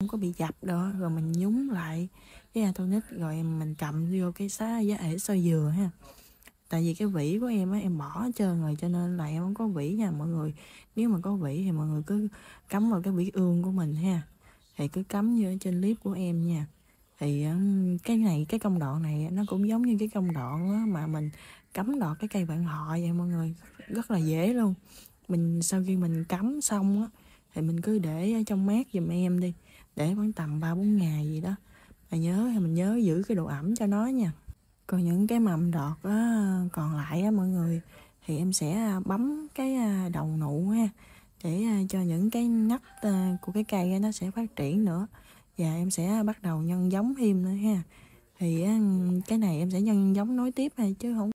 không có bị dập đâu rồi mình nhúng lại cái nhà nít rồi mình cầm vô cái xá giá ể xoay dừa ha tại vì cái vỉ của em á em bỏ hết trơn rồi cho nên là em không có vỉ nha mọi người nếu mà có vỉ thì mọi người cứ cắm vào cái vỉ ương của mình ha thì cứ cắm như ở trên clip của em nha thì cái này cái công đoạn này nó cũng giống như cái công đoạn mà mình cắm đọt cái cây bạn họ vậy mọi người rất là dễ luôn mình sau khi mình cắm xong á thì mình cứ để trong mát giùm em đi để khoảng tầm ba bốn ngày gì đó mà nhớ thì mình nhớ giữ cái độ ẩm cho nó nha còn những cái mầm đọt á, còn lại á, mọi người thì em sẽ à, bấm cái à, đầu nụ ha để à, cho những cái nắp của cái cây nó sẽ phát triển nữa và em sẽ bắt đầu nhân giống thêm nữa ha thì cái này em sẽ nhân giống nối tiếp này chứ không